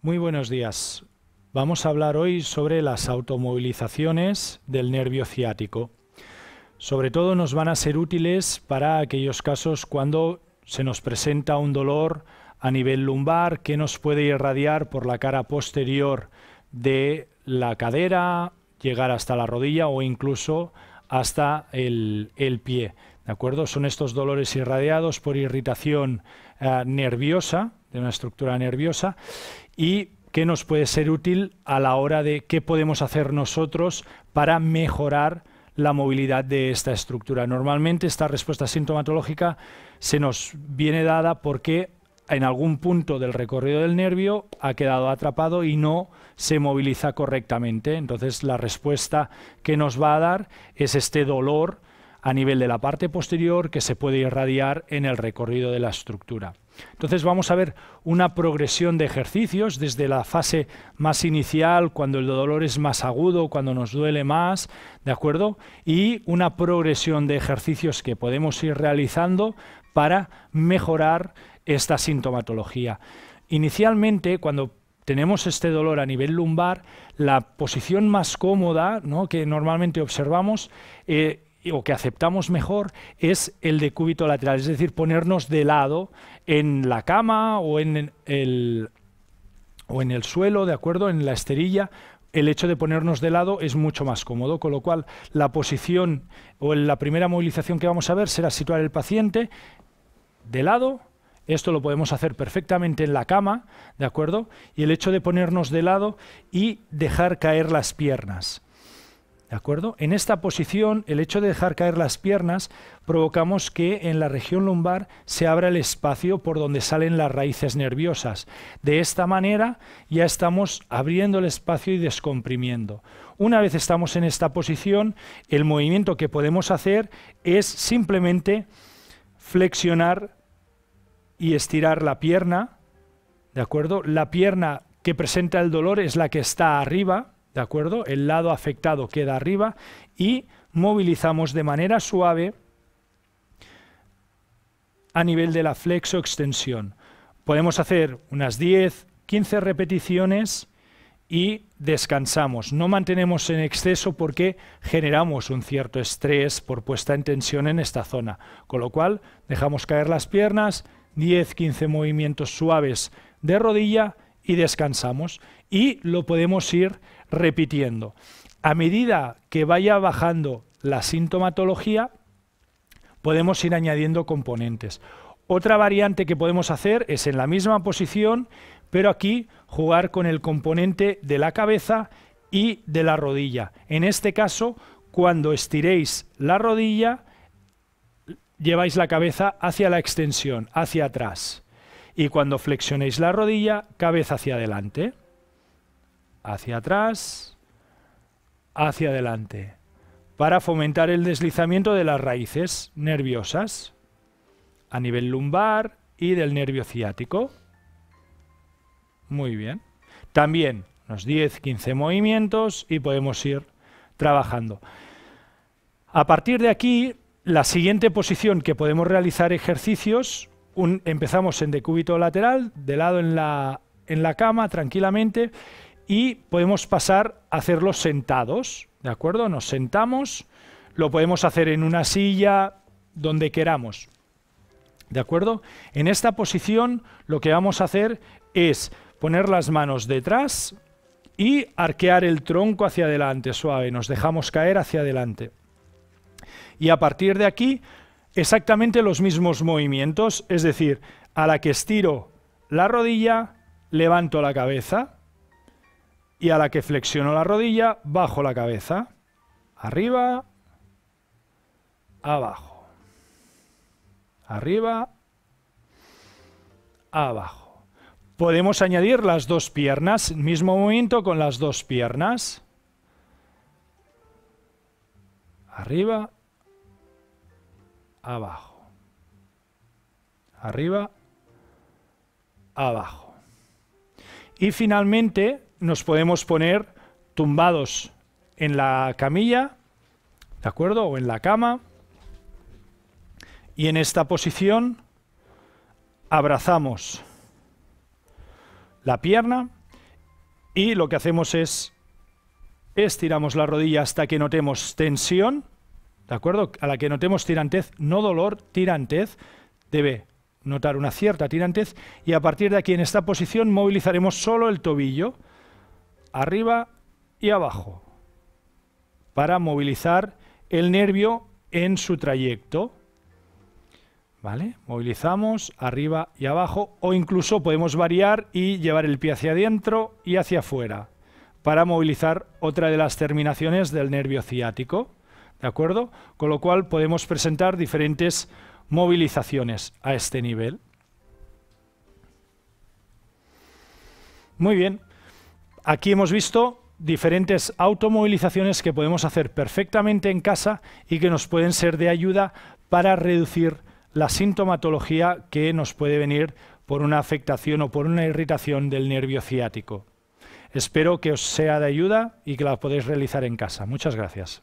Muy buenos días. Vamos a hablar hoy sobre las automovilizaciones del nervio ciático. Sobre todo nos van a ser útiles para aquellos casos cuando se nos presenta un dolor a nivel lumbar que nos puede irradiar por la cara posterior de la cadera, llegar hasta la rodilla o incluso hasta el, pie. ¿De acuerdo? Son estos dolores irradiados por irritación eh, nerviosa de una estructura nerviosa y que nos puede ser útil a la hora de qué podemos hacer nosotros para mejorar la movilidad de esta estructura. Normalmente esta respuesta sintomatológica se nos viene dada porque en algún punto del recorrido del nervio ha quedado atrapado y no se moviliza correctamente. Entonces la respuesta que nos va a dar es este dolor a nivel de la parte posterior que se puede irradiar en el recorrido de la estructura. Entonces vamos a ver una progresión de ejercicios desde la fase más inicial, cuando el dolor es más agudo, cuando nos duele más, ¿de acuerdo? Y una progresión de ejercicios que podemos ir realizando para mejorar esta sintomatología. Inicialmente, cuando tenemos este dolor a nivel lumbar, la posición más cómoda ¿no? que normalmente observamos eh, o que aceptamos mejor es el de cúbito lateral, es decir, ponernos de lado en la cama o en el, o en el suelo, ¿de acuerdo? En la esterilla, el hecho de ponernos de lado es mucho más cómodo, con lo cual la posición o la primera movilización que vamos a ver será situar el paciente de lado. Esto lo podemos hacer perfectamente en la cama, ¿de acuerdo? Y el hecho de ponernos de lado y dejar caer las piernas acuerdo? En esta posición, el hecho de dejar caer las piernas, provocamos que en la región lumbar se abra el espacio por donde salen las raíces nerviosas. De esta manera ya estamos abriendo el espacio y descomprimiendo. Una vez estamos en esta posición, el movimiento que podemos hacer es simplemente flexionar y estirar la pierna. ¿De acuerdo? La pierna que presenta el dolor es la que está arriba, ¿De acuerdo? El lado afectado queda arriba y movilizamos de manera suave a nivel de la flexo-extensión. Podemos hacer unas 10, 15 repeticiones y descansamos. No mantenemos en exceso porque generamos un cierto estrés por puesta en tensión en esta zona. Con lo cual, dejamos caer las piernas, 10-15 movimientos suaves de rodilla y descansamos. Y lo podemos ir repitiendo. A medida que vaya bajando la sintomatología, podemos ir añadiendo componentes. Otra variante que podemos hacer es en la misma posición, pero aquí jugar con el componente de la cabeza y de la rodilla. En este caso, cuando estiréis la rodilla, lleváis la cabeza hacia la extensión, hacia atrás y cuando flexionéis la rodilla, cabeza hacia adelante, hacia atrás, hacia adelante, para fomentar el deslizamiento de las raíces nerviosas a nivel lumbar y del nervio ciático. Muy bien. También unos 10-15 movimientos y podemos ir trabajando. A partir de aquí, la siguiente posición que podemos realizar ejercicios empezamos en decúbito lateral, de lado en la, en la cama, tranquilamente, y podemos pasar a hacerlo sentados, ¿de acuerdo? Nos sentamos, lo podemos hacer en una silla, donde queramos, ¿de acuerdo? En esta posición lo que vamos a hacer es poner las manos detrás y arquear el tronco hacia adelante, suave, nos dejamos caer hacia adelante. Y a partir de aquí exactamente los mismos movimientos, es decir, a la que estiro la rodilla, levanto la cabeza y a la que flexiono la rodilla, bajo la cabeza, arriba, abajo, arriba, abajo. Podemos añadir las dos piernas, mismo movimiento con las dos piernas. Arriba, abajo. Arriba, abajo. Y finalmente nos podemos poner tumbados en la camilla, ¿de acuerdo? O en la cama. Y en esta posición abrazamos la pierna y lo que hacemos es estiramos la rodilla hasta que notemos tensión ¿de acuerdo? A la que notemos tirantez, no dolor, tirantez, debe notar una cierta tirantez y a partir de aquí en esta posición movilizaremos solo el tobillo, arriba y abajo, para movilizar el nervio en su trayecto. ¿Vale? Movilizamos arriba y abajo o incluso podemos variar y llevar el pie hacia adentro y hacia afuera para movilizar otra de las terminaciones del nervio ciático. ¿De acuerdo? Con lo cual podemos presentar diferentes movilizaciones a este nivel. Muy bien. Aquí hemos visto diferentes automovilizaciones que podemos hacer perfectamente en casa y que nos pueden ser de ayuda para reducir la sintomatología que nos puede venir por una afectación o por una irritación del nervio ciático. Espero que os sea de ayuda y que la podéis realizar en casa. Muchas gracias.